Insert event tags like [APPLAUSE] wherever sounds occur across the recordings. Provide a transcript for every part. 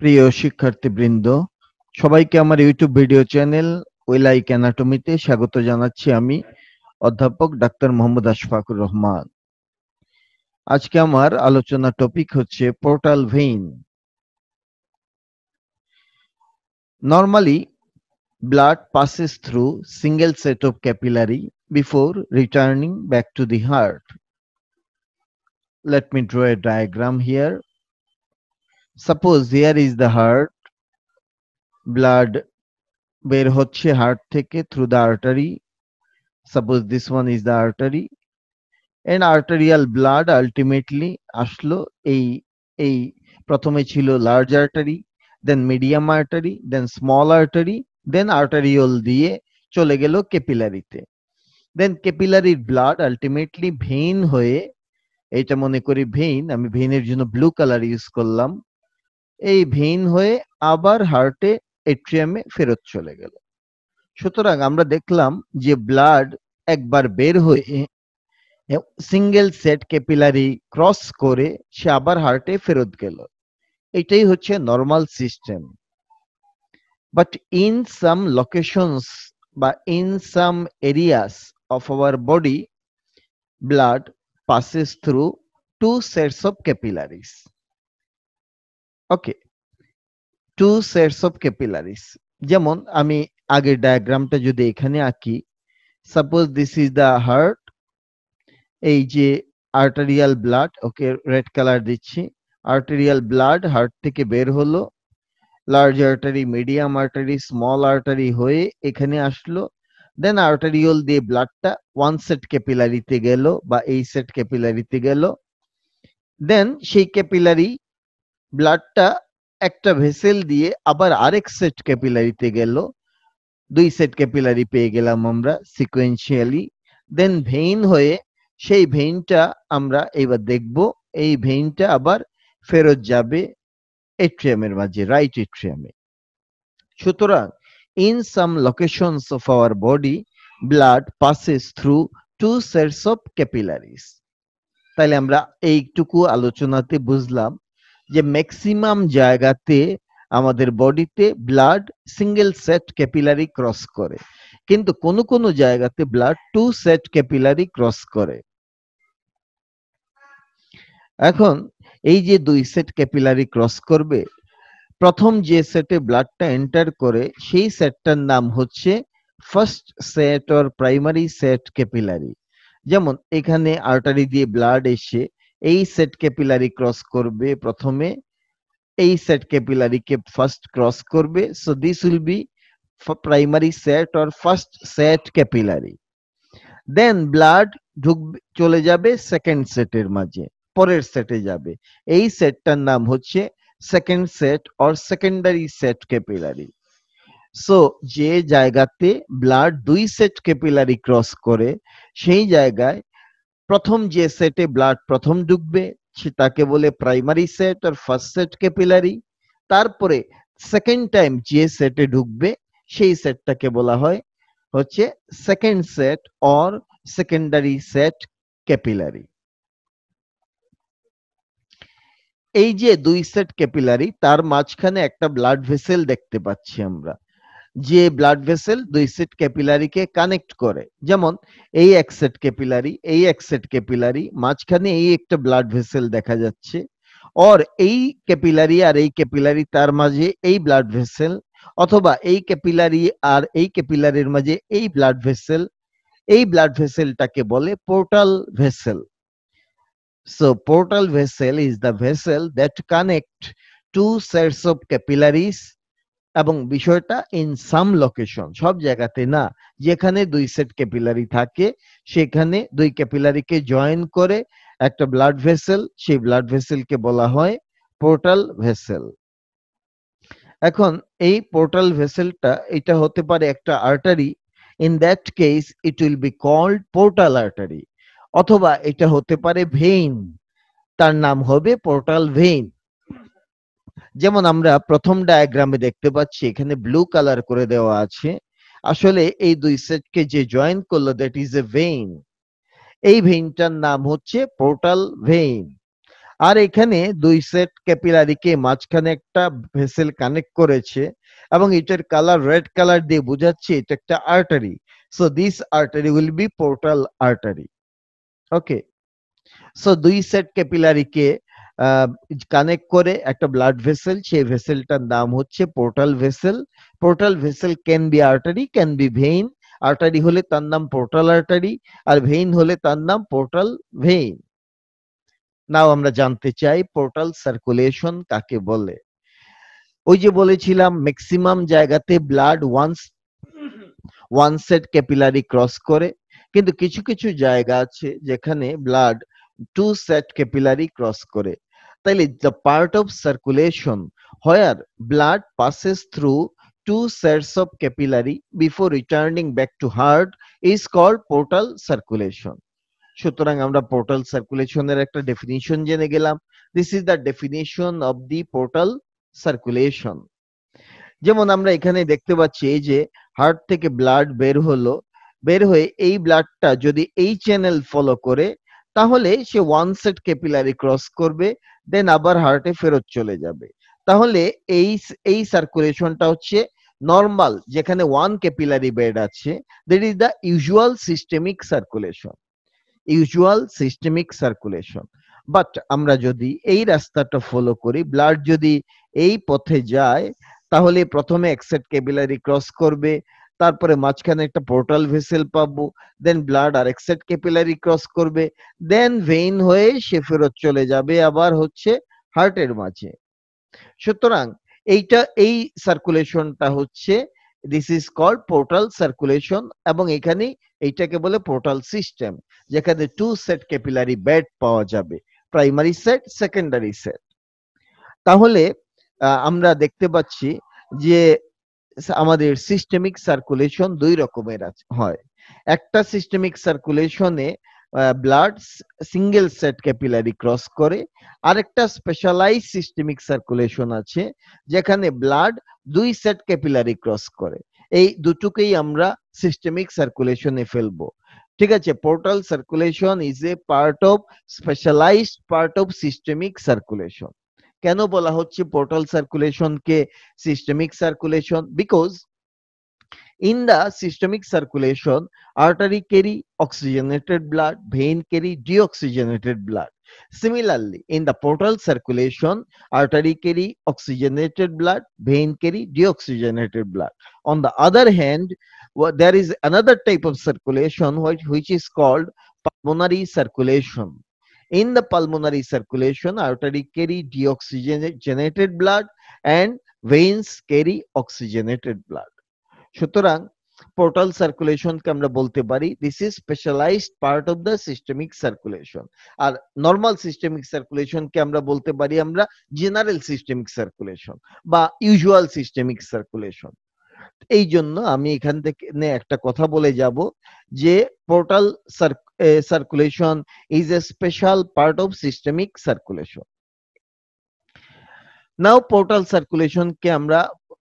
প্রিয় শিক্ষার্থীবৃন্দ সবাইকে আমার ইউটিউব ভিডিও চ্যানেল ওয়েলাইক অ্যানাটমিতে স্বাগত জানাচ্ছি আমি অধ্যাপক ডাক্তার মোহাম্মদ আশফাকুর রহমান আজকে আমার আলোচনা টপিক হচ্ছে portal vein normally blood passes through single set of capillary before returning back to the heart let me a a here suppose here is the heart blood বের হচ্ছে হার্ট থেকে through the artery suppose this one is the artery and arterial blood ultimately আসলো এই এই প্রথমে ছিল large artery then medium artery then small artery then arteriole দিয়ে চলে গেল ক্যাপিলারিতে দেন ক্যাপিলারির ব্লাড আলটিমেটলি ভেইন হয়ে এটা মনে করি ভেইন আমি ভেইনের জন্য ব্লু কালার ইউজ করলাম এই ভেইন হয়ে আবার হার্টে এট্রিয়ামে ফেরত চলে গেল সুতরাং আমরা দেখলাম যে ব্লাড একবার বের হয়ে সিঙ্গেল সেট ক্যাপিলারি ক্রস করে সে আবার হার্টে ফেরত গেল এটাই হচ্ছে normal system but in some locations বা in some areas of our body blood passes through two sets of capillaries okay two sets of capillaries যেমন আমি আগের ডায়াগ্রামটা যদি এখানে আঁকি suppose this is the heart এই যে arterial blood okay red colour দিচ্ছি আর্টেরিয়াল ব্লাড হার্ট থেকে বের হলো large artery medium artery small artery হয়ে এখানে আসলো দেন আর্টারিওল দিয়ে ব্লাডটা ওয়ান সেট ক্যাপিলারিতে গেল বা এই সেট ক্যাপিলারিতে গেল দেন সেই ক্যাপিলারি ব্লাডটা একটা ভেসেল দিয়ে আবার আরেক সেট ক্যাপিলারিতে গেল দুই সেট ক্যাপিলারি পেয়ে গেলাম আমরা সিকুয়েন্সিয়ালি দেন ভেইন হয়ে সেই ভেইনটা আমরা এবার দেখব এই ভেইনটা আবার ফেরত যাবে এট্রিয়ামের মাঝে রাইট এট্রিয়ামে সুতরাং in some locations of our body blood passes through two sets of capillaries তাহলে আমরা এইটুকু আলোচনাতে বুঝলাম যে ম্যাক্সিমাম জায়গাতে আমাদের বডিতে blood single set capillary cross করে কিন্তু কোন কোন জায়গাতে blood two set capillary cross করে এখন এই যে দুই সেট ক্যাপিলারি ক্রস করবে প্রথম যে সেটে ব্লাডটা এন্টার করে সেই সেটটার নাম হচ্ছে first set or primary set capillary যেমন এখানে আর্টারি দিয়ে ব্লাড এসে এই সেট ক্যাপিলারি ক্রস করবে প্রথমে এই সেট ক্যাপিলারিকে ফার্স্ট ক্রস করবে so this will be primary set or first set capillary then blood ঢুকবে চলে যাবে সেকেন্ড সেটের মাঝে পরের সেটে যাবে এই সেটটার নাম হচ্ছে second set or secondary set capillary so যে জায়গাতে ব্লাড দুই সেট ক্যাপিলারি ক্রস করে সেই জায়গায় প্রথম যে সেটে ব্লাড প্রথম ঢুকবে তাকে বলে প্রাইমারি সেট আর ফার্স্ট সেট ক্যাপিলারি তারপরে সেকেন্ড টাইম যে সেটে ঢুকবে সেই সেটটাকে বলা হয় হচ্ছে second set or secondary set capillary এই যে দুই সেট ক্যাপিলারি তার মাঝখানে একটা ব্লাড ভেসেল দেখতে পাচ্ছি আমরা যে ব্লাড ভেসেল দুই সেট ক্যাপিলারিকে কানেক্ট করে যেমন এই এক সেট ক্যাপিলারি এই এক সেট ক্যাপিলারি মাঝখানে এই একটা ব্লাড ভেসেল দেখা যাচ্ছে অর এই ক্যাপিলারি আর এই ক্যাপিলারি তার মাঝে এই ব্লাড ভেসেল অথবা এই ক্যাপিলারি আর এই ক্যাপিলারির মাঝে এই ব্লাড ভেসেল এই ব্লাড ভেসেলটাকে বলে portal vessel so portal vessel is the vessel that connect two sets of capillaries এবং বিষয়টা ইন সাম লোকেশন সব জায়গাতে না যেখানে দুই সেট ক্যাপিলারি থাকে সেখানে দুই ক্যাপিলারিকে জয়েন করে একটা ব্লাড ভেসেল সেই ব্লাড ভেসেলকে বলা হয় পোর্টাল ভেসেল এখন এই পোর্টাল ভেসেলটা এটা হতে পারে একটা artery in that case it will be called portal artery অথবা এটা হতে পারে ভেইন তার নাম হবে পোর্টাল ভেইন যেমন আমরা প্রথম ডায়াগ্রামে দেখতে পাচ্ছি এখানে ব্লু কালার করে দেওয়া আছে আসলে এই দুই সেটকে যে জয়েন করলো দ্যাট ইজ এ ভেইন এই ভেইনটার নাম হচ্ছে পোর্টাল ভেইন আর এখানে দুই সেট ক্যাপিলারিকে মাঝখানে একটা ভেসেল কানেক্ট করেছে এবং এটার কালার রেড কালার দিয়ে বোঝাচ্ছে এটা একটা artery so this artery will be portal artery okay so দুই সেট ক্যাপিলারিকে কানেক্ট করে একটা ব্লাড ভেসেল সেই ভেসেলটার নাম হচ্ছে portal vessel portal vessel can be artery can be vein artery হলে তার নাম পোর্টাল আর্টারি আর ভেইন হলে তার নাম পোর্টাল ভেইন নাও আমরা জানতে চাই পোর্টাল সার্কুলেশন কাকে বলে ওই যে বলেছিলাম ম্যাক্সিমাম জায়গাতে blood once one set capillary cross করে কিন্তু কিছু কিছু জায়গা আছে যেখানে blood two set capillary cross করে তাইলে the part of circulation where blood passes through two sets of capillary before returning back to heart is call portal circulation সুতরাং আমরা পোর্টাল সার্কুলেশনের একটা ডেফিনিশন জেনে গেলাম this is the definition of the portal circulation যেমন আমরা এখানে দেখতে পাচ্ছি এই যে হার্ট থেকে ব্লাড বের হলো বের হয়ে এই ব্লাডটা যদি এই চ্যানেল ফলো করে তাহলে সে ওয়ান সেট ক্যাপিলারি ক্রস করবে দেন আবার হার্টে ফেরত চলে যাবে তাহলে এই এই সার্কুলেশনটা হচ্ছে নর্মাল যেখানে ওয়ান ক্যাপিলারি বেড আছে that is the usual systemic circulation usual systemic circulation but আমরা যদি এই রাস্তাটা ফলো করি ব্লাড যদি এই পথে যায় তাহলে প্রথমে এক্সেট ক্যাপিলারি ক্রস করবে তারপরে মাঝখানে একটা পোর্টাল ভেসেল পাবো দেন ব্লাড আর এক্সেট ক্যাপিলারি ক্রস করবে দেন ভেইন হয়ে সে ফেরত চলে যাবে আবার হচ্ছে হার্টের মাঝে সুতরাং এইটা এই সার্কুলেশনটা হচ্ছে this is called portal circulation এবং এখানে এইটাকে বলে পোর্টাল সিস্টেম যেখানে টু সেট ক্যাপিলারি ব্যাড পাওয়া যাবে প্রাইমারি সেট সেকেন্ডারি সেট তাহলে আমরা দেখতে পাচ্ছি যে আমাদের সিস্টেমিক সার্কুলেশন দুই রকমের হয় একটা সিস্টেমিক সার্কুলেশনে blood single set capillary cross করে আরেকটা স্পেশালাইজ সিস্টেমিক সার্কুলেশন আছে যেখানে ব্লাড দুই সেট ক্যাপিলারি ক্রস করে এই দুটোকেই আমরা সিস্টেমিক সার্কুলেশনে ফেলবো ঠিক আছে portal circulation is a part of specialised part of systemic circulation কেন বলা হচ্ছে পোর্টাল সার্কুলেশনকে systemic circulation because in the systemic circulation artery carry oxygenated blood vein carry deoxygenated blood similarly in the portal circulation artery carry oxygenated blood vein carry deoxygenated blood on the other hand there is another type of circulation which, which is called pulmonary circulation in the pulmonary circulation artery carry deoxygenated blood and veins carry oxygenated blood সুতরাং portal সার্কুলেশনকে আমরা বলতে পারি this is specialised part of the systemic circulation আর normal systemic সার্কুলেশনকে আমরা বলতে পারি আমরা জেনারেল সিস্টেমিক সার্কুলেশন বা ইউজুয়াল সিস্টেমিক সার্কুলেশন এই জন্য আমি এখান থেকে একটা কথা বলে যাব যে portal uh, circulation is a special part of systemic circulation. Now portal circulation কে আমরা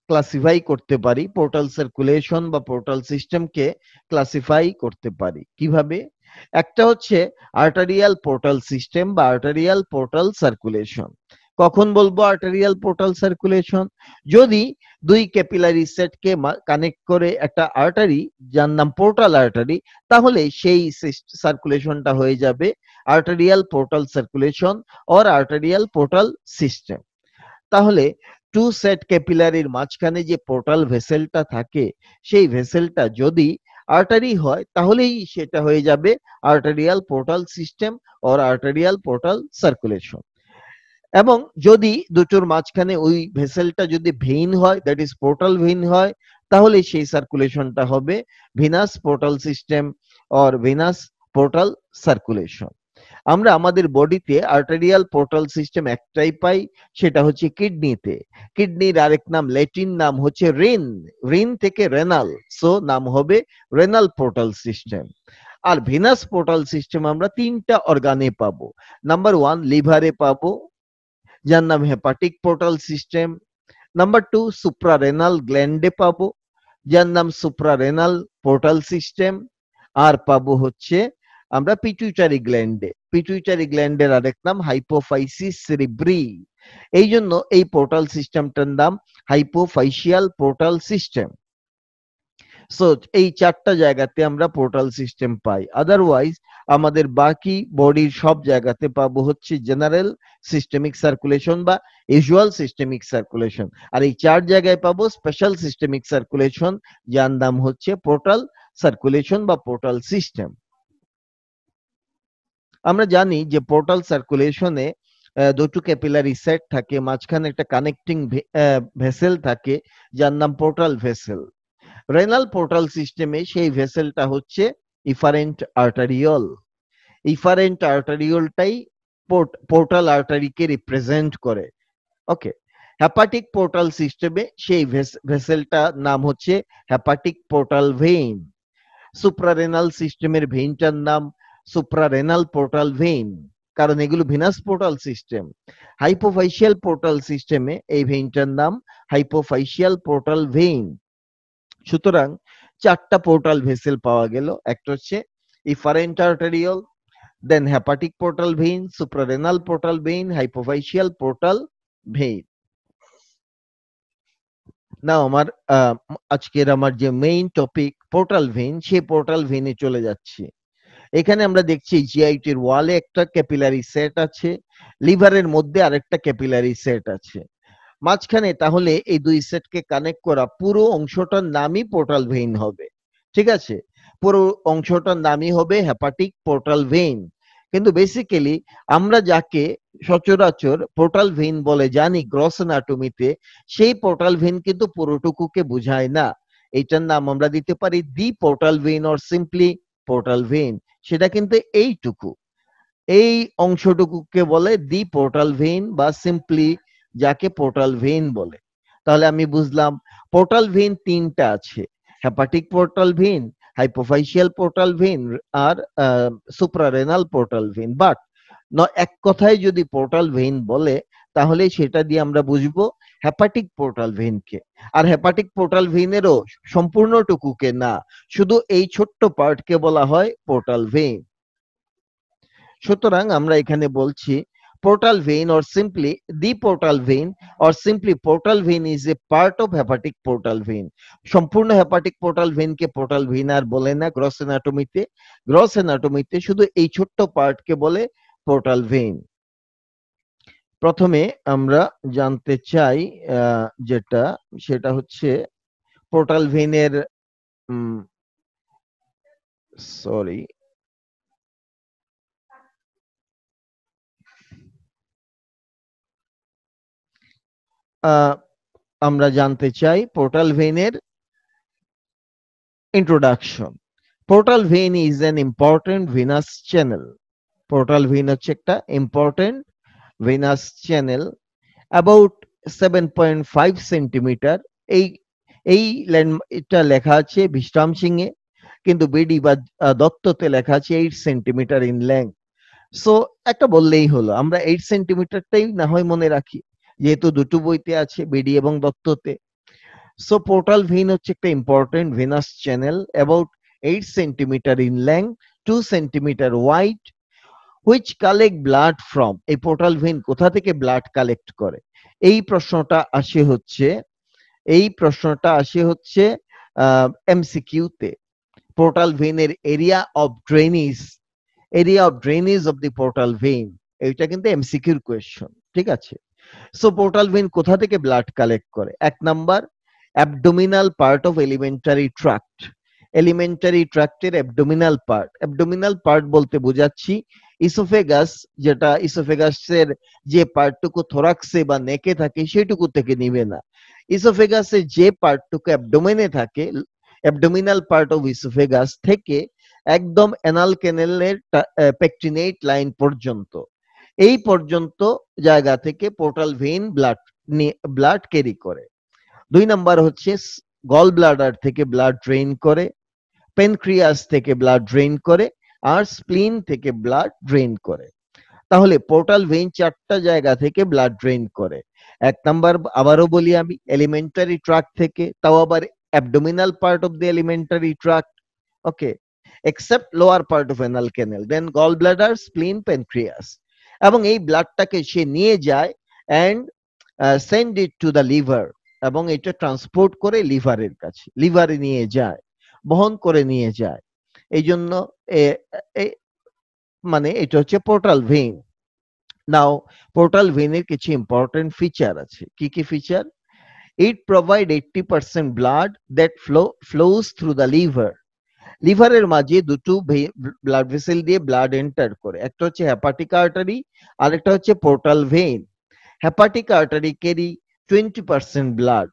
ক্লাসিফাই করতে পারি পোর্টাল সার্কুলেশন বা পোর্টাল সিস্টেমকে ক্লাসিফাই করতে পারি কিভাবে একটা হচ্ছে আর্টারিয়াল পোর্টাল সিস্টেম বা আর্টারিয়াল পোর্টাল সার্কুলেশন কখন বলবো আর্টারিয়াল পোর্টাল সার্কুলেশন যদি দুই ক্যাপিলারি সেটকে কানেক্ট করে একটা আর্টারি যার নাম পোর্টাল আর্টারি তাহলে সেই সার্কুলেশনটা হয়ে যাবে arterial portal circulation or arterial portal system তাহলে টু সেট ক্যাপিলারির মাঝখানে যে পোর্টাল ভেসেলটা থাকে সেই ভেসেলটা যদি আর্টারি হয় তাহলেই সেটা হয়ে যাবে arterial portal system or arterial portal circulation এবং যদি দুটোর মাঝখানে ওই ভেসেলটা যদি ভেইন হয় দ্যাট ইজ পোর্টাল ভেইন হয় তাহলে সেই সার্কুলেশনটা হবে venous portal system or venous portal circulation আমরা আমাদের বডিতে আর্টেরিয়াল পোর্টাল সিস্টেম একটাই পাই সেটা হচ্ছে কিডনিতে কিডনির আরেক নাম ল্যাটিন নাম হচ্ছে রিন রিন থেকে রেনাল সো নাম হবে রেনাল পোর্টাল সিস্টেম আর ভিনাস পোর্টাল সিস্টেম আমরা তিনটা অর্গানে পাবো নাম্বার ওয়ান লিভারে পাবো যার নাম hepatic portal system number two suprarenal গ্ল্যান্ডে পাবো যার নাম সুপ্রারেনাল পোর্টাল সিস্টেম আর পাবো হচ্ছে আমরা পিটুইটারি গ্ল্যান্ডে পিটুইটারি গ্ল্যান্ডের আরেক নাম হাইপোফাইসিস সেরিব্রি এই জন্য এই পোর্টাল সিস্টেমটার নাম হাইপোফাইসিয়াল পোর্টাল সিস্টেম সো এই চারটা জায়গাতে আমরা পোর্টাল সিস্টেম পাই আদারওয়াইজ আমাদের বাকি বডির সব জায়গাতে পাবো হচ্ছে জেনারেল সিস্টেমিক সার্কুলেশন বা ইউজুয়াল সিস্টেমিক সার্কুলেশন আর এই চার জায়গায় পাবো স্পেশাল সিস্টেমিক সার্কুলেশন যার নাম হচ্ছে পোর্টাল সার্কুলেশন বা পোর্টাল সিস্টেম আমরা জানি যে পোর্টাল সার্কুলেশনে দুটো ক্যাপিলারি সেট থাকে মাঝখানে একটা কানেক্টিং ভেসেল থাকে যার নাম পোর্টাল ভেসেল রেনাল পোর্টাল সিস্টেমে সেই ভেসেলটা হচ্ছে ইফারেন্ট আর্টারিয়ল ইফারেন্ট আর্টারিয়লটাই পোর্টাল আর্টারিকে রিপ্রেজেন্ট করে ওকে হ্যাপাটিক পোর্টাল সিস্টেমে সেই ভেসেলটা নাম হচ্ছে হ্যাপাটিক পোর্টাল ভেইন সুপ্রারেনাল সিস্টেমের ভেইনটার নাম সুপ্রারেনাল পোর্টাল ভেইন কারণ এগুলো venous portal system hypophyseal portal সিস্টেমে এই ভেইনটার নাম হাইপোফাইশিয়াল পোর্টাল ভেইন সুতরাং চারটা পোর্টাল ভেসেল পাওয়া গেল একটা হচ্ছে efferent arterial then hepatic portal vein suprarenal portal vein hypophyseal portal vein না আমার আজকের আমার যে মেইন টপিক পোর্টাল ভেইন সেই পোর্টাল ভেইনে চলে যাচ্ছে এখানে আমরা দেখছি জিআইটির ওয়ালে একটা ক্যাপিলারি সেট আছে লিভারের মধ্যে আরেকটা ক্যাপিলারি সেট আছে মাঝখানে তাহলে এই দুই সেটকে কানেক্ট করা পুরো অংশটার নামই পোর্টাল ভেইন হবে ঠিক আছে পুরো অংশটার নামই হবে হেপাটিক পোর্টাল ভেইন কিন্তু বেসিক্যালি আমরা যাকে সচরাচর পোর্টাল ভেইন বলে জানি গ্রস অ্যানাটমিতে সেই পোর্টাল ভেইন কিন্তু পুরোটুকুকে বোঝায় না এইটার নাম আমরা দিতে পারি the portal vein or simply portal vein সেটা কিন্তু এইটুকু এই অংশটুকুকে বলে দি পোর্টাল ভেইন বা সিম্পলি যাকে পোর্টাল ভেইন বলে তাহলে আমি বুঝলাম পোর্টাল ভেইন তিনটা আছে hepatic portal vein hypophyseal portal vein আর সুপ্রারেনাল পোর্টাল ভেইন বাট এক কথায় যদি পোর্টাল ভেইন বলে তাহলে সেটা দিয়ে আমরা বুঝবো হ্যাপাটিক পোর্টাল ভেইনকে আর হ্যাপাটিক পোর্টাল ভেইনেরও সম্পূর্ণটুকুকে না শুধু এই ছোট্ট পার্টকে বলা হয় পোর্টাল ভেইন সুতরাং আমরা এখানে বলছি portal vein or simply the portal vein or simply portal vein is a part of hepatic portal vein sampurna hepatic portal vein ke portal vein ar bole na gross anatomy te gross anatomy te shudhu ei chotto part ke bole portal vein prothome amra jante chai jeta seta hocche portal vein er sorry আমরা জানতে চাই portal ভেনের introduction portal vein is an important venous channel পোর্টাল when হচ্ছে একটা important venous channel about seven point five centimetre এই এই ল্যান্ডমার্কটা লেখা আছে বিশ্রাম সিং এ কিন্তু বিডি বা দত্ততে লেখা আছে eight centimetre in long so একটা বললেই হলো আমরা এইট সেন্টিমিটারটাই না হয় মনে রাখি যেহেতু দুটো বইতে আছে বিডি এবং দত্ততে সো পোর্টাল ভেন হচ্ছে একটা important venous channel about eight centimetre in long two centimetre wide which collect blood from এই পোর্টাল ভেন কোথা থেকে ব্লাড কালেক্ট করে এই প্রশ্নটা আসে হচ্ছে এই প্রশ্নটা আসে হচ্ছে এমসিকিউতে পোর্টাল ভেইনের area of drainage area of drainage of the portal vein এইটা কিন্তু এমসিকিউর কোয়েশ্চন ঠিক আছে সো পোর্টাল ভেন কোথা থেকে ব্লাড কালেক্ট করে এক number abdominal part of alimentary tract alimentary ট্রাক্টের অ্যাবডোমিনাল পার্ট অ্যাবডোমিনাল পার্ট বলতে বোঝাচ্ছি ইসোফেগাস যেটা ইসোফেগাসের যে পার্টটুকু থোরাক্সে বা নেকে থাকে সেটুকু থেকে নিবে না ইসোফেগাসের যে পার্টটুকু অ্যাবডোমেনে থাকে অ্যাবডোমিনাল পার্ট অফ ইসোফেগাস থেকে একদম অ্যানাল ক্যানেলের পেকটিনেট লাইন পর্যন্ত এই পর্যন্ত জায়গা থেকে portal vein blood blood carry করে দুই নাম্বার হচ্ছে গল ব্লাডার থেকে ব্লাড ড্রেন করে পেনক্রিয়াস থেকে ব্লাড ড্রেন করে আর স্প্লিন থেকে ব্লাড ড্রেন করে তাহলে পোর্টাল ভেইন চারটা জায়গা থেকে ব্লাড ড্রেন করে এক নাম্বার আবারও বলি আমি এলিমেন্টারি ট্রাক থেকে তাও আবার abdominal part of the alimentary tract okay lower part of anal canal then gall bladder spleen pancreas এবং এই ব্লাডটাকে সে নিয়ে যায় and send it to the liver এবং এটা ট্রান্সপোর্ট করে লিভারের কাছে লিভারে নিয়ে যায় বহন করে নিয়ে যায় এই জন্য মানে এটা হচ্ছে পোর্টাল ভেন নাও পোর্টাল ভেনের কিছু ইম্পর্টেন্ট ফিচার আছে কি কি feature it provide eighty percent blood that flow flows through the liver লিভারের মাঝে দুটো ব্লাড ভেসেল দিয়ে ব্লাড এন্টার করে একটা হচ্ছে হ্যাপাটিক আর্টারি আর একটা হচ্ছে portal vein hepatic artery carry twenty percent blood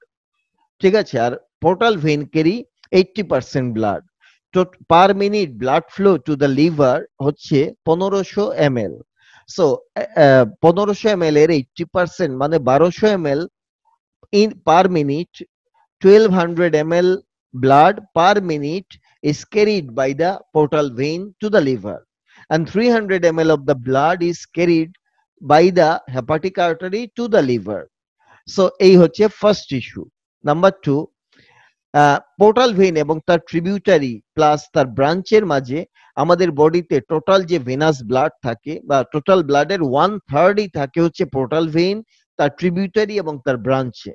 ঠিক আছে আর portal vein carry eighty percent blood তো per minute blood flow to the liver হচ্ছে পনেরোশো এম এল সো পনেরোশো এম এল এর এইটটি পার্সেন্ট মানে বারোশো M L in per minute twelve hundred M L blood per minute is carried by the portal vein to the liver and 300 ml of the blood is carried by the hepatic artery to the liver. So এই হচ্ছে first issue number two portal vein এবং তার tributary plus তার ব্রাঞ্চের মাঝে আমাদের বডিতে total যে ভেনাস ব্লাড থাকে বা টোটাল ব্লাডের ওয়ান থার্ডই থাকে হচ্ছে পোর্টাল ভেন তার ট্রিবিউটারি এবং তার ব্রাঞ্চে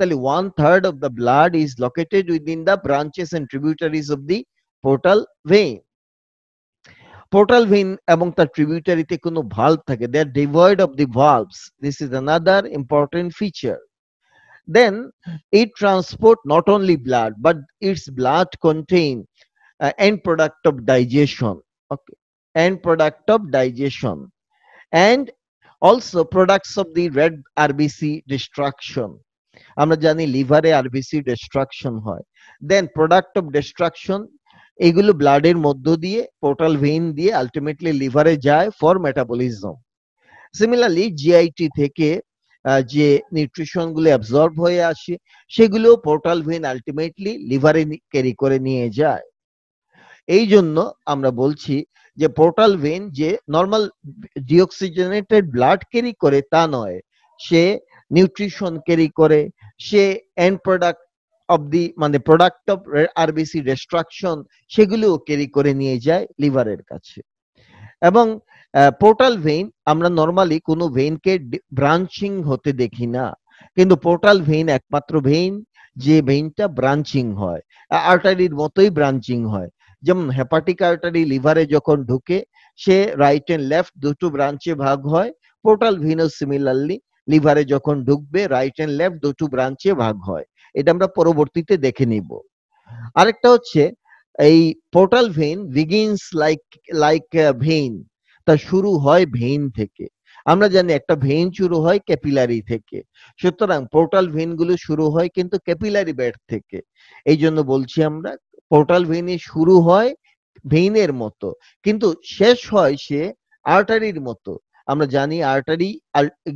basically one third of the blood is located within the branches and tributaries of the portal vein. Portal vein among the tributary valve they are devoid of the valves this is another important feature then it transport not only blood but its blood contain uh, end product of digestion okay end product of digestion and also products of the red rbc destruction আমরা জানি লিভারে RBC distraction হয় দেন product of distraction এগুলো ব্লাডের মধ্য দিয়ে portal vein দিয়ে ultimately লিভারে যায় ফর মেটাবলিজম সিমিলারলি জিআইটি থেকে যে নিউট্রিশন গুলো অ্যাবজর্ব হয়ে আসে সেগুলো পোর্টাল ভেইন আলটিমেটলি লিভারে ক্যারি করে নিয়ে যায় এই জন্য আমরা বলছি যে পোর্টাল ভেইন যে নর্মাল ডিঅক্সিজেনেটেড ব্লাড ক্যারি করে তা নয় সে নিউট্রিশন ক্যারি করে সে এন্ড প্রোডাক্ট অফ দি মানে প্রোডাক্ট অফ আরবিসি রেস্ট্রাকশন সেগুলোও ক্যারি করে নিয়ে যায় লিভারের কাছে এবং পোর্টাল ভেইন আমরা নর্মালি কোনো ভেইনকে ব্রাঞ্চিং হতে দেখি না কিন্তু পোর্টাল ভেইন একমাত্র ভেইন যে ভেইনটা ব্রাঞ্চিং হয় আর্টারির মতোই ব্রাঞ্চিং হয় যেমন হেপাটিক আর্টারি লিভারে যখন ঢুকে সে রাইট এন্ড লেফট দুটো ব্রাঞ্চে ভাগ হয় পোর্টাল ভেইনও সিমিলারলি লিভারে যখন ঢুকবে রাইট অ্যান্ড লেফট দুটো ব্রাঞ্চে ভাগ হয় এটা আমরা পরবর্তীতে দেখে নিব আরেকটা হচ্ছে এই portal vein begins like like vein তা শুরু হয় ভেইন থেকে আমরা জানি একটা ভেইন শুরু হয় ক্যাপিলারি থেকে সুতরাং পোর্টাল ভেইন গুলো শুরু হয় কিন্তু ক্যাপিলারি বেড থেকে এই জন্য বলছি আমরা পোর্টাল ভেইনে শুরু হয় ভেইনের মতো কিন্তু শেষ হয় সে আর্টারির মতো আমরা জানি আর্টারি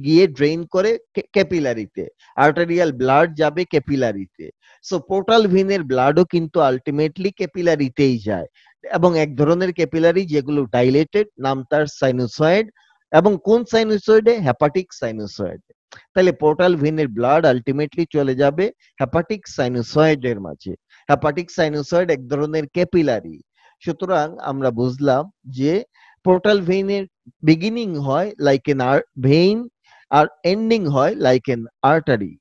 গিয়ে ড্রেন করে ক্যাপিলারিতে আর্টারিয়াল ব্লাড যাবে ক্যাপিলারিতে সো পোর্টাল ভিনের ব্লাডও কিন্তু আলটিমেটলি ক্যাপিলারিতেই যায় এবং এক ধরনের ক্যাপিলারি যেগুলো ডাইলেটেড নাম তার সাইনোসয়েড এবং কোন সাইনোসয়েডে হ্যাপাটিক সাইনোসয়েডে তাহলে পোর্টাল ভিনের ব্লাড আলটিমেটলি চলে যাবে হ্যাপাটিক সাইনোসয়েডের মাঝে হ্যাপাটিক সাইনোসয়েড এক ধরনের ক্যাপিলারি সুতরাং আমরা বুঝলাম যে পোর্টাল ভেইনের বিগিনিং হয় লাইক এন আর ভেইন আর এন্ডিং হয় লাইক এন আর্টারি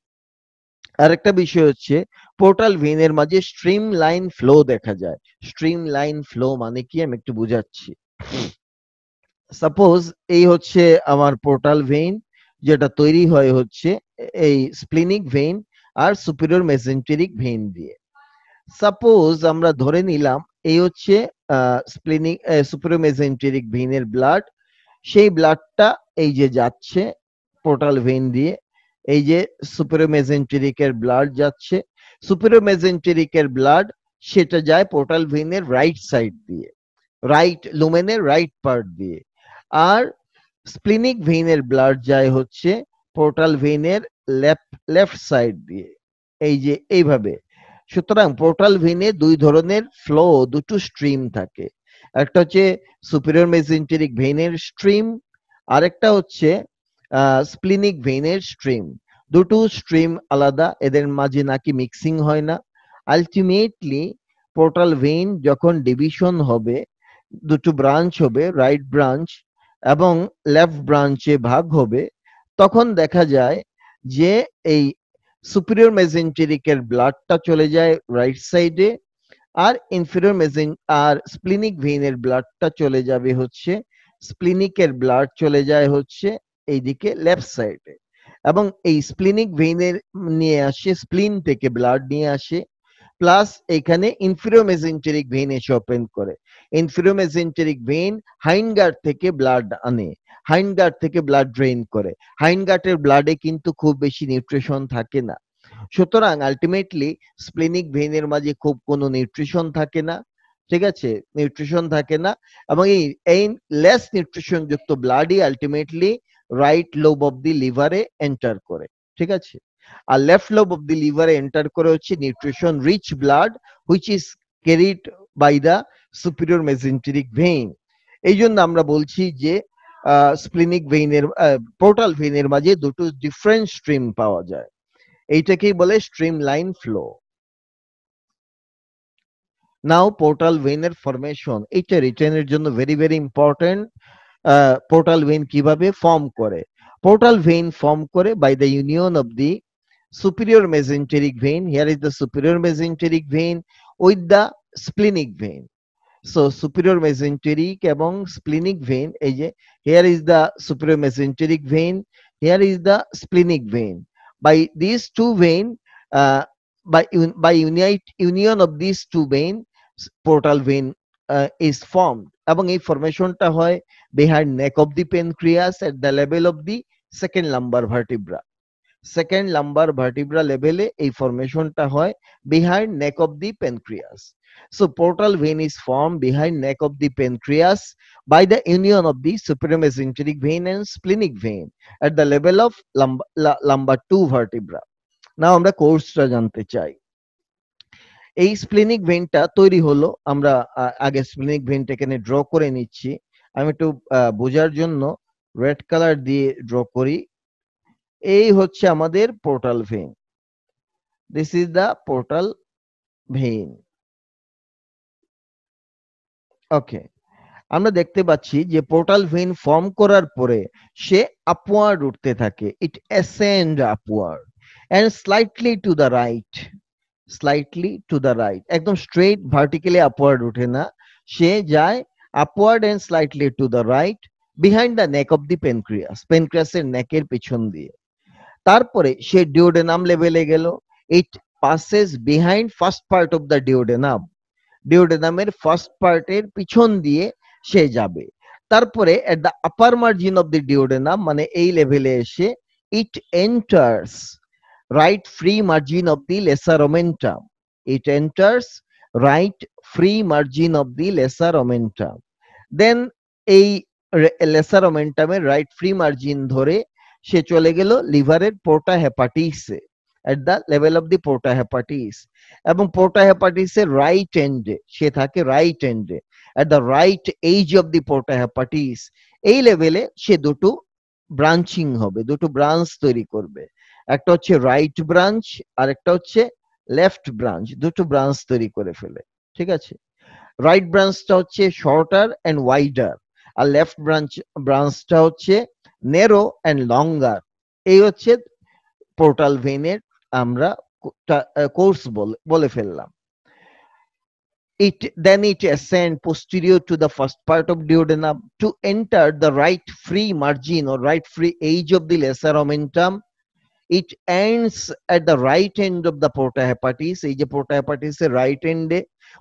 একটা বিষয় হচ্ছে পোর্টাল ভেইনের মাঝে স্ট্রিম লাইন ফ্লো দেখা যায় স্ট্রিম লাইন ফ্লো মানে কি আমি একটু বুঝাচ্ছি সাপোজ এই হচ্ছে আমার পোর্টাল ভেইন যেটা তৈরি হয় হচ্ছে এই স্প্লিনিক ভেইন আর সুপিরিয়র মেসেঞ্চেরিক ভেইন দিয়ে সাপোজ আমরা ধরে নিলাম এই হচ্ছে স্প্লিনিক সুপিরিয়র মেসেন্টেরিক ভেইনের ব্লাড সেই ব্লাডটা এই যে যাচ্ছে পোর্টাল ভেন দিয়ে এই যে সুপেরোমেজেন্টেরিকের ব্লাড যাচ্ছে সুপেরোমেজেন্টেরিকের ব্লাড সেটা যায় পোর্টাল ভেনের রাইট সাইড দিয়ে রাইট লুমেনের রাইট পার্ট দিয়ে আর স্প্লিনিক ভেনের ব্লাড যায় হচ্ছে পোর্টাল ভেনের লেফট লেফট সাইড দিয়ে এই যে এইভাবে সুতরাং পোর্টাল ভেনে দুই ধরনের ফ্লো দুটো স্ট্রিম থাকে একটা হচ্ছে সুপিরিয়র মেসেন্টেরিক ভেইনের স্ট্রিম আরেকটা হচ্ছে স্প্লিনিক ভেইনের স্ট্রিম দুটো স্ট্রিম আলাদা এদের মাঝে নাকি মিক্সিং হয় না আলটিমেটলি পোর্টাল ভেইন যখন ডিভিশন হবে দুটো ব্রাঞ্চ হবে রাইট ব্রাঞ্চ এবং লেফট ব্রাঞ্চে ভাগ হবে তখন দেখা যায় যে এই সুপিরিয়র মেজেন্টেরিকের ব্লাডটা চলে যায় রাইট সাইডে আর ইনফিরিয়র মেজিং আর স্প্লিনিক ভেইনের ব্লাডটা চলে যাবে হচ্ছে স্প্লিনিকের ব্লাড চলে যায় হচ্ছে এইদিকে লেফট সাইডে এবং এই স্প্লিনিক ভেইনের নিয়ে আসে স্প্লিন থেকে ব্লাড নিয়ে আসে প্লাস এখানে ইনফিরোমেসেঞ্চারিক ভেইন এসে ওপেন করে ইনফিরোমেসেঞ্চারিক ভেইন হাইনগার্ড থেকে ব্লাড আনে হাইনগার্ড থেকে ব্লাড ড্রেন করে হাইনগার্ডের ব্লাডে কিন্তু খুব বেশি নিউট্রিশন থাকে না সুতরাং আলটিমেটলি স্প্লিনিক ভেনের মাঝে খুব কোনো নিউট্রিশন থাকে না ঠিক আছে নিউট্রিশন থাকে না এবং এই এই লেস নিউট্রিশন যুক্ত ব্লাডই ultimately right lobe of the লিভারে এন্টার করে ঠিক আছে আর লেফট লোব অব দি লিভারে এন্টার করে হচ্ছে nutrition rich blood which is carried by the superior mesenteric vein এই জন্য আমরা বলছি যে স্প্লিনিক ভেইনের পোর্টাল ভেইনের মাঝে দুটো ডিফারেন্ট স্ট্রিম পাওয়া যায় এইটাকেই বলে streamline flow now portal উইনের ফরমেশন এইটা রিটার্নের জন্য very very important portal vein কিভাবে ফর্ম করে পোর্টাল ভেইন ফর্ম করে by the union of the superior mesenteric vein here is the superior mesenteric vein with the splenic vein so superior mesenteric এবং splenic vein এই যে here is the superior mesenteric vein here is the splenic vein by these two vein uh, by by union of these two vein portal vein uh, is formed ebong ei formation ta hoy behind neck of the pancreas at the level of the second lumbar vertebra second lumbar vertebra লেভেলে এই ফরমেশনটা হয় behind neck of the pancreas So portal vein is formed behind neck of the pancreas by the union of the supramesenteric vein and splenic vein at the level of lumbar, lumbar 2 vertebra. Now আমরা কোর্সটা জানতে চাই এই splenic ভেনটা তৈরি হলো আমরা আগে splenic ভেনটা এখানে ড্র করে নিচ্ছি আমি একটু বোঝার জন্য রেড কালার দিয়ে ড্র করি এই হচ্ছে আমাদের portal vein this is the portal vein okay আমরা দেখতে পাচ্ছি যে পোর্টাল ভেন ফর্ম করার পরে সে আপওয়ার্ড উঠতে থাকে it ascend upward and slightly to the right slightly to the right একদম স্ট্রেট ভার্টিক্যালি আপওয়ার্ড উঠে না সে যায় upward and slightly to the right behind the neck of the pancreas পেনক্রিয়াসের নেকের পিছন দিয়ে তারপরে সে ডিওডেনাম লেভেলে গেল it passes behind first part of the duodenum ডিওডেনামের ফার্স্ট পার্টের পিছন দিয়ে সে যাবে তারপরে at the upper margin of the duodenum মানে এই লেভেলে এসে it enters right free margin of the lesser omentum it enters right free margin of the lesser omentum then এই লেসার ওমেন্টামের রাইট ফ্রি মার্জিন ধরে সে চলে গেল লিভারের পোর্টা হেপাটিসে at the level of the porta hepatis এবং porta হেপাটিসের রাইট এন্ডে সে থাকে রাইট এন্ডে at the right edge of the porta hepatis এই লেভেলে সে দুটো ব্রাঞ্চিং হবে দুটো ব্রাঞ্চ তৈরি করবে একটা হচ্ছে রাইট ব্রাঞ্চ আর একটা হচ্ছে লেফট ব্রাঞ্চ দুটো ব্রাঞ্চ তৈরি করে ফেলে ঠিক আছে রাইট ব্রাঞ্চটা হচ্ছে শর্টার অ্যান্ড ওয়াইডার আর লেফট ব্রাঞ্চ ব্রাঞ্চটা হচ্ছে নেরো অ্যান্ড লঙ্গার এই হচ্ছে পোর্টাল ভেনের আমরা কোর্স বলে ফেললাম it then it ascend posterior to the first part of duodenum to enter the right free margin or right free edge of the lesser omentum it ends at the right end of the protohepatis এই যে protohepatis এর right end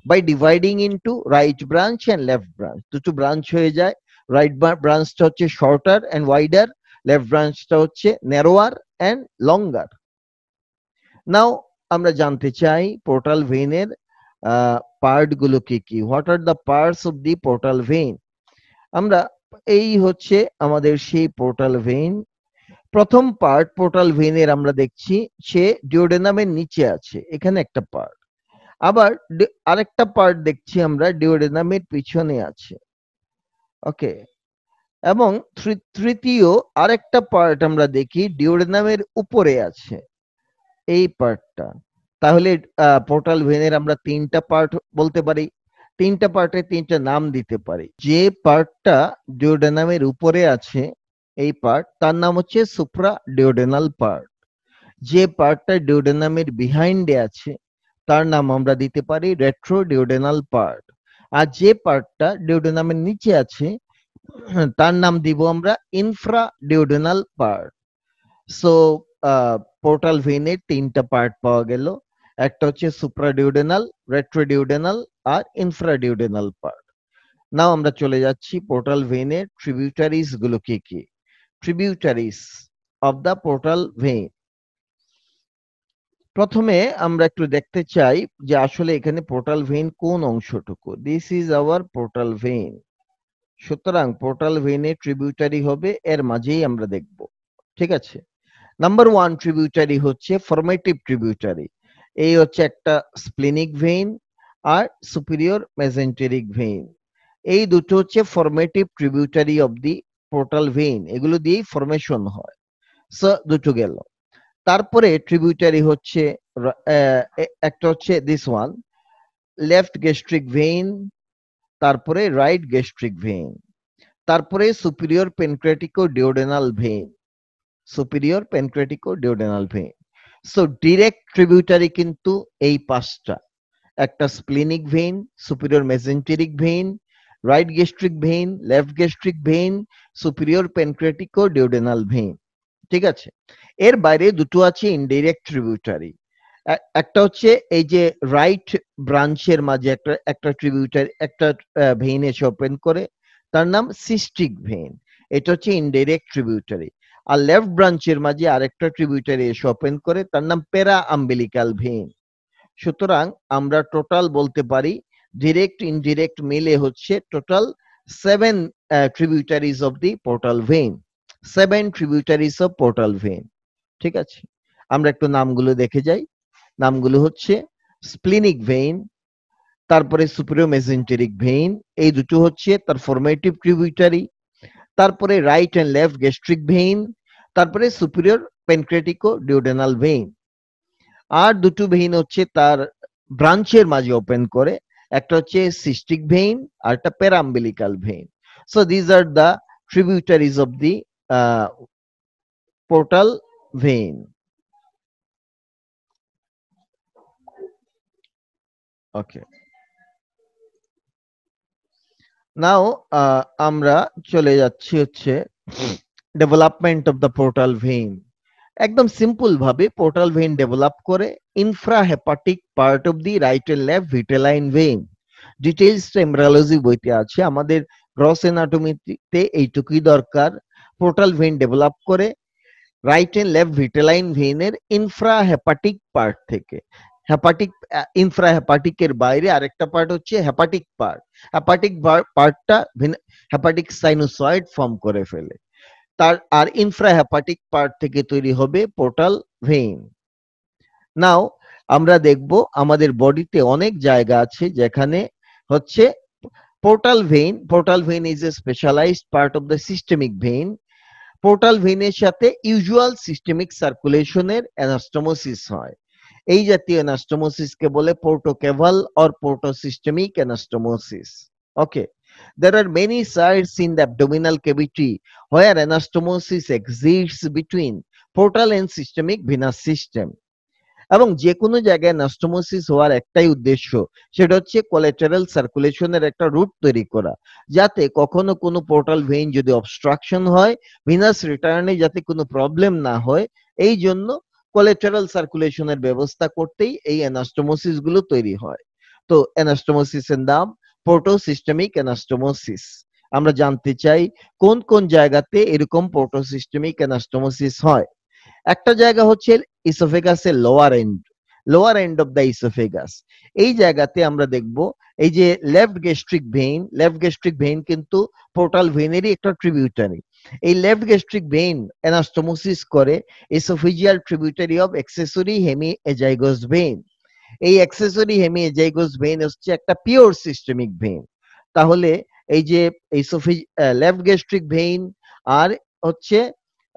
by dividing into right branch and left branch দুটো branch হয়ে যায় right ব্রাঞ্চটা হচ্ছে shorter and wider left ব্রাঞ্চটা হচ্ছে ন্যারোয়ার অ্যান্ড লঙ্গার নাও আমরা জানতে চাই পোর্টাল ভেনের পার্ট গুলো কি কি what are the parts of the portal vein আমরা এই হচ্ছে আমাদের সেই পোর্টাল ভেন প্রথম পার্ট পোর্টাল ভেনের আমরা দেখছি সে ডিওডেনামের নিচে আছে এখানে একটা পার্ট আবার আরেকটা পার্ট দেখছি আমরা ডিওডেনামের পিছনে আছে ওকে এবং তৃতীয় আরেকটা পার্ট আমরা দেখি ডিওডেনামের উপরে আছে এই পার্টটা তাহলে পোর্টাল ভেনের আমরা তিনটা পার্ট বলতে পারি তিনটা পার্টে তিনটা নাম দিতে পারি যে পার্টটা ডিওডেনামের উপরে আছে এই পার্ট তার নাম হচ্ছে সুপ্রা ডিওডেনাল পার্ট যে পার্টটা ডিওডেনামের বিহাইন্ডে আছে তার নাম আমরা দিতে পারি রেট্রো ডিওডেনাল পার্ট আর যে পার্টটা ডিওডেনামের নিচে আছে [CLEARS THROAT] তার নাম দিব আমরা infra duodenal part so portal ভেনের তিনটা পার্ট পাওয়া গেল একটা হচ্ছে রেট্রো রেট্রোডিউডেনাল আর ইনফ্রাডিউডেনাল পার্ট নাও আমরা চলে যাচ্ছি পোর্টাল ভেনের ট্রিবিউটারিজ গুলো কি কি tributaries of the portal vein প্রথমে আমরা একটু দেখতে চাই যে আসলে এখানে পোর্টাল ভেইন কোন অংশটুকু this is our portal vein সুতরাং পোর্টাল ভেইনে ট্রিবিউটারি হবে এর মাঝেই আমরা দেখব ঠিক আছে নাম্বার ওয়ান ট্রিবিউটারি হচ্ছে ফর্মেটিভ ট্রিবিউটারি এই হচ্ছে একটা স্প্লিনিক ভেইন আর সুপিরিয়র মেজেন্টেরিক ভেইন এই দুটো হচ্ছে formative tributary of the portal vein এগুলো দিয়েই ফর্মেশন হয় স দুটো গেল তারপরে ট্রিবিউটারি হচ্ছে একটা হচ্ছে this one left gastric vein তারপরে রাইট গ্যাস্ট্রিক ভেইন তারপরে superior pancreaticoduodenal vein superior pancreaticoduodenal vein so direct tributary কিন্তু এই পাঁচটা একটা splenic vein superior mesenteric vein right gastric vein left gastric vein superior pancreaticoduodenal vein ঠিক আছে এর বাইরে দুটো আছে ইনডাইরেক্ট ট্রিবিউটারি একটা হচ্ছে এই যে রাইট ব্রাঞ্চের মাঝে একটা একটা ট্রিবিউটারি একটা ভেইন এসে ওপেন করে তার নাম সিস্টিক ভেইন এটা হচ্ছে ইনডাইরেক্ট ট্রিবিউটারি আর লেফট ব্রাঞ্চের মাঝে আরেকটা ট্রিবিউটারি এসে ওপেন করে তার নাম প্যারা আম্বিলিকাল ভেইন সুতরাং আমরা টোটাল বলতে পারি ডিরেক্ট ইনডিরেক্ট মিলে হচ্ছে total seven tributaries of the portal vein seven tributaries of portal vein ঠিক আছে আমরা একটু নামগুলো দেখে যাই নামগুলো হচ্ছে স্প্লিনিক ভেইন তারপরে সুপ্রিয় মেসেন্টেরিক ভেইন এই দুটো হচ্ছে তার ফর্মেটিভ ট্রিবিউটারি তারপরে right and left gastric vein তারপরে সুপিরিয়র প্যানক্রেটিকো ডিওডেনাল ভেইন আর দুটো ভেইন হচ্ছে তার ব্রাঞ্চের মাঝে ওপেন করে একটা হচ্ছে সিস্টিক ভেইন আর একটা paraumbilical vein so these are the tributaries of the portal vein okay now আমরা চলে যাচ্ছি হচ্ছে development of the portal vein একদম সিম্পল ভাবে পোর্টাল ভেইন ডেভেলপ করে infra hepatic part of the right and left vitelline vein details embryology বইতে আছে আমাদের গ্রস এনাটমিতে এইটুকুই দরকার পোর্টাল ভেন ডেভেলপ করে রাইট এন্ড লেফট ভিটেলাইন ভেইনের ইনফ্রা হেপাটিক পার্ট থেকে হেপাটিক ইনফ্রা হেপাটিক এর বাইরে আরেকটা পার্ট হচ্ছে হেপাটিক পার্ট হেপাটিক পার্টটা হেপাটিক সাইনোসয়েড ফর্ম করে ফেলে তার আর ইনফ্রা হেপাটিক পার্ট থেকে তৈরি হবে পোর্টাল ভেইন নাও আমরা দেখব আমাদের বডিতে অনেক জায়গা আছে যেখানে হচ্ছে portal vein portal vein is a specialised part of the systemic vein portal ভেনের সাথে ইউজুয়াল সিস্টেমিক সার্কুলেশনের অ্যানাস্টোমোসিস হয় এই জাতীয় অ্যানাস্টোমোসিসকে বলে portocaval or portosystemic anastomosis okay There are many sites in the abdominal cavity where anastomosis exists between portal and systemic venous system. এবং যে কোনো জায়গায় নাস্টোমোসিস হওয়ার একটাই উদ্দেশ্য সেটা হচ্ছে কোলেটারাল সার্কুলেশনের একটা রুট তৈরি করা যাতে কখনো কোনো পোর্টাল ভেইন যদি অবস্ট্রাকশন হয় ভিনাস রিটার্নে যাতে কোনো প্রবলেম না হয় এই জন্য কোলেটারাল সার্কুলেশনের ব্যবস্থা করতেই এই অ্যানাস্টোমোসিস গুলো তৈরি হয় তো এর নাম পোর্টোসিস্টেমিক অ্যানাস্টোমোসিস আমরা জানতে চাই কোন কোন জায়গাতে এরকম পোর্টোসিস্টেমিক অ্যানাস্টোমোসিস হয় একটা জায়গা হচ্ছে ইসোফেগাসের lower end lower end of the oesophagus এই জায়গাতে আমরা দেখব এই যে left gastric vein left gastric vein কিন্তু পোর্টাল ভেইনেরই একটা ট্রিবিউটারি এই লেফট গ্যাস্ট্রিক ভেইন অ্যানাস্টোমোসিস করে oesophageal tributary of accessory hemiazygos vein এই অ্যাক্সেসরি হেমি এজাইগোস ভেইন হচ্ছে একটা পিওর সিস্টেমিক ভেইন তাহলে এই যে ইসোফিজ লেফট গ্যাস্ট্রিক ভেইন আর হচ্ছে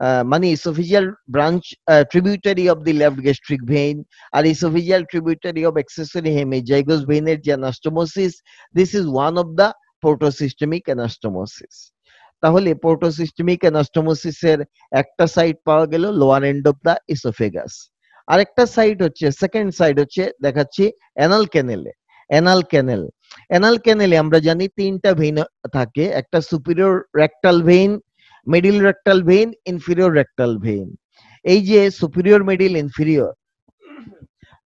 uh, money esophageal branch uh, tributary of the left gastric vein R esophageal tributary of accessory hemijygous vein এর যে anastomosis this is one of the portosystemic anastomosis তাহলে portosystemic anastomosis এর একটা side পাওয়া গেল lower end of the oesophagus আরেকটা side হচ্ছে second side হচ্ছে দেখাচ্ছি অ্যানাল ক্যানেলে অ্যানাল ক্যানেল অ্যানাল ক্যানেলে আমরা জানি তিনটা ভেইন থাকে একটা superior rectal vein middle rectal vein inferior rectal vein এই যে সুপিরিয়র মিডিল ইনফিরিয়র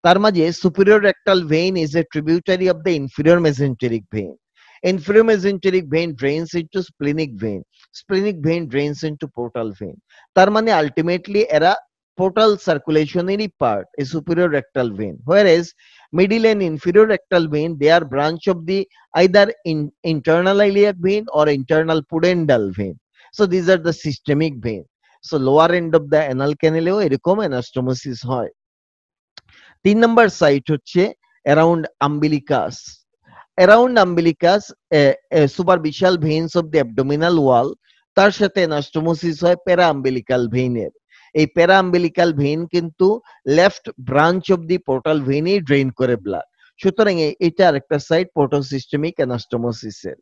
তার মাঝে superior rectal vein is a tributary of the inferior mesenteric vein inferior mesenteric vein drains into splenic vein splenic vein drains into portal vein তার মানে ultimately এরা portal circulationary part a superior rectal vein whereas middle and inferior rectal vein they are branch of the either in, internal iliac vein or internal pudendal vein so these are the systemic vein so lower end of the anal ক্যানেলেও এরকম anastomosis হয় তিন number site হচ্ছে around umbilicus around umbilicus superficial veins of the abdominal wall তার সাথে anastomosis হয় paraumbilical ভেইনের এই প্যারা আম্বিলিকাল ভেইন কিন্তু left branch of the portal ভেইনই ড্রেন করে ব্লাড সুতরাং এটা আরেকটা সাইড পোর্টোসিস্টেমিক অ্যানাস্টোমোসিসের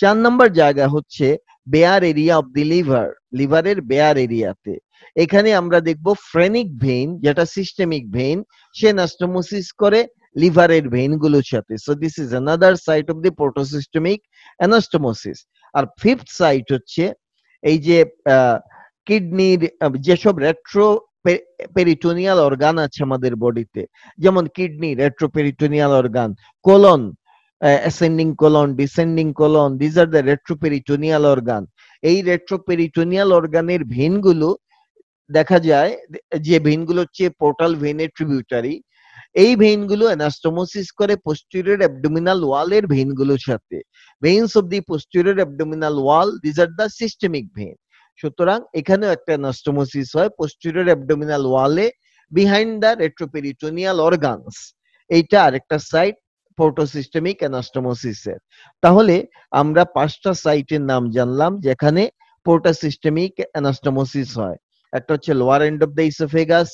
চার নম্বর জায়গা হচ্ছে bare area of the liver লিভারের বেয়ার এরিয়াতে এখানে আমরা দেখব ফ্রেনিক ভেইন যেটা সিস্টেমিক ভেইন সে নাস্টোমোসিস করে লিভারের ভেইন গুলোর সাথে so this is another site of the portosystemic anastomosis আর ফিফথ সাইট হচ্ছে এই যে কিডনির যেসব রেট্রো পেরিটোনিয়াল অর্গান আছে আমাদের বডিতে যেমন kidney retroperitoneal organ colon uh, ascending colon, descending colon. These are the retroperitoneal organ. এই retroperitoneal অর্গানের ভেনগুলো দেখা যায় যে ভেনগুলো হচ্ছে পোর্টাল ভেনের ট্রিবিউটারি এই ভেইনগুলো অ্যানাস্টোমোসিস করে পোস্টেরিয়র অ্যাবডোমিনাল ওয়ালের ভেইনগুলোর সাথে veins of the posterior abdominal wall these are the systemic vein সুতরাং এখানেও একটা অ্যানাস্টোমোসিস হয় পোস্টেরিয়র অ্যাবডোমিনাল ওয়ালে বিহাইন্ড দ্য রেট্রোপেরিটোনিয়াল অর্গানস এইটা আরেকটা সাইট ফটোসিস্টেমিক অ্যানাস্টোমোসিসের তাহলে আমরা পাঁচটা সাইটের নাম জানলাম যেখানে ফটোসিস্টেমিক অ্যানাস্টোমোসিস হয় একটা হচ্ছে lower end of the oesophagus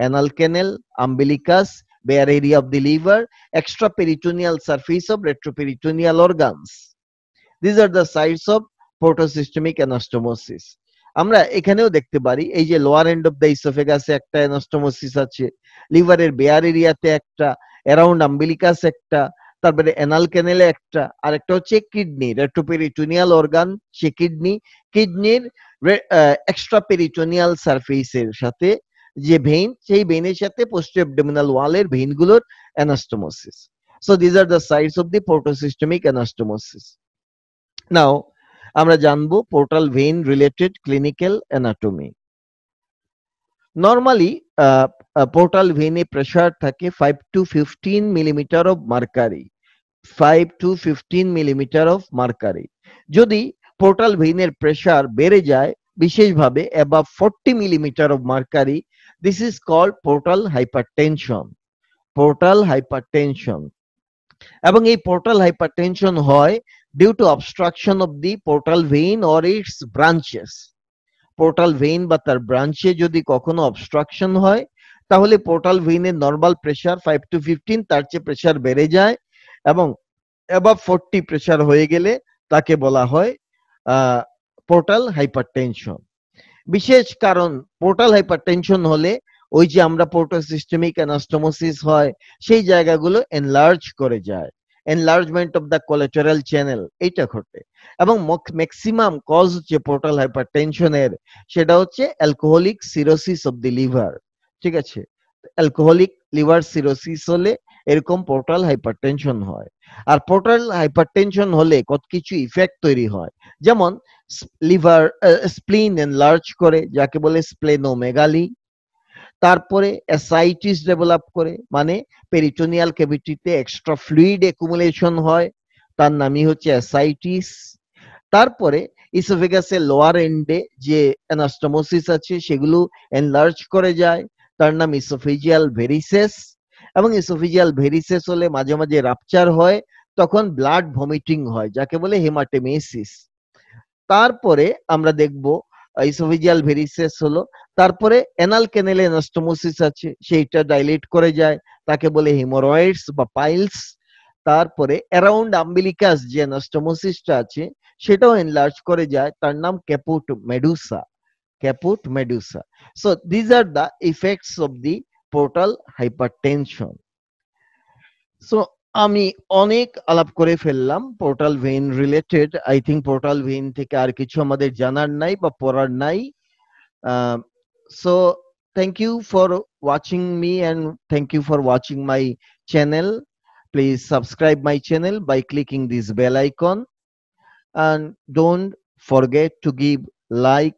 anal canal umbilicus bare area of the liver extraperitoneal surface of retroperitoneal organs these are the sites of portosystemic anastomosis আমরা এখানেও দেখতে পারি এই যে লোয়ার এন্ড অফ দ্য ইসোফেগাসে একটা অ্যানাস্টোমোসিস আছে লিভারের বেয়ার এরিয়াতে একটা অ্যারাউন্ড আম্বিলিকাস একটা তারপরে এনাল ক্যানেলে একটা আর একটা হচ্ছে কিডনি রেট্রোপেরিটোনিয়াল অর্গান সে কিডনি কিডনির এক্সট্রা পেরিটোনিয়াল এর সাথে যে ভেইন সেই ভেইনের সাথে পোস্ট অ্যাবডোমিনাল ওয়ালের ভেইনগুলোর anastomosis so these are the sides of the portosystemic anastomosis now আমরা জানবো portal vein related clinical anatomy normally portal ভেনে প্রেসার থাকে 5 to 15 millimetre of mercury 5 to 15 millimetre of mercury যদি পোর্টাল ভেইনের প্রেসার বেড়ে যায় বিশেষভাবে above forty millimetre of mercury this is called portal hypertension portal hypertension এবং এই পোর্টাল হাইপারটেনশন হয় due to obstruction of the portal vein or its branches portal vein বা তার ব্রাঞ্চে যদি কখনো অবস্ট্রাকশন হয় তাহলে পোর্টাল ভেইনের normal pressure five to fifteen তার চেয়ে প্রেশার বেড়ে যায় এবং অ্যাবাভ ফোরটি প্রেশার হয়ে গেলে তাকে বলা হয় পোর্টাল হাইপার টেনশন বিশেষ কারণ পোর্টাল হাইপার টেনশন হলে ওই যে আমরা পোর্টাল সিস্টেমিক অ্যানাস্টোমোসিস হয় সেই জায়গাগুলো এনলার্জ করে যায় enlargement of the collateral channel এটা ঘটে এবং ম্যাক্সিমাম কজ হচ্ছে পোর্টাল হাইপার টেনশনের সেটা হচ্ছে alcoholic cirrhosis of the liver ঠিক আছে অ্যালকোহলিক লিভার সিরোসিস হলে এরকম পোর্টাল হাইপারটেনশন হয় আর পোর্টাল হাইপারটেনশন হলে কত কিছু ইফেক্ট তৈরি হয় যেমন লিভার স্প্লিন এনলার্জ করে যাকে বলে স্প্লেনোমেগালি তারপরে অ্যাসাইটিস ডেভেলপ করে মানে পেরিটোনিয়াল ক্যাভিটিতে এক্সট্রা ফ্লুইড একুমুলেশন হয় তার নামই হচ্ছে অ্যাসাইটিস তারপরে ইসোফেগাসের লোয়ার এন্ডে যে অ্যানাস্টোমোসিস আছে সেগুলো এনলার্জ করে যায় তার নাম ইসোফিজিয়াল ভেরিসেস এবং ইসোফিজিয়াল ভেরিসেস হলে মাঝে মাঝে রাপচার হয় তখন ব্লাড ভমিটিং হয় যাকে বলে হেমাটেমেসিস তারপরে আমরা দেখব ইসোফিজিয়াল ভেরিসেস হলো তারপরে এনাল ক্যানেলে নস্টোমোসিস আছে সেইটা ডাইলেট করে যায় তাকে বলে হিমোরয়েডস বা পাইলস তারপরে অ্যারাউন্ড আম্বিলিকাস যে নস্টোমোসিসটা আছে সেটাও এনলার্জ করে যায় তার নাম caput medusa caput medusa. So these are the effects of the portal hypertension. So আমি অনেক আলাপ করে ফেললাম portal vein related I think portal vein থেকে আর কিছু আমাদের জানার নাই বা পড়ার নাই so thank you for watching me and thank you for watching my channel please subscribe my channel by clicking this bell icon and don't forget to give like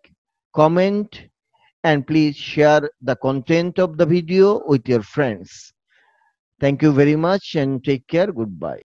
comment and please share the content of the video with your friends. Thank you very much and take care. Goodbye.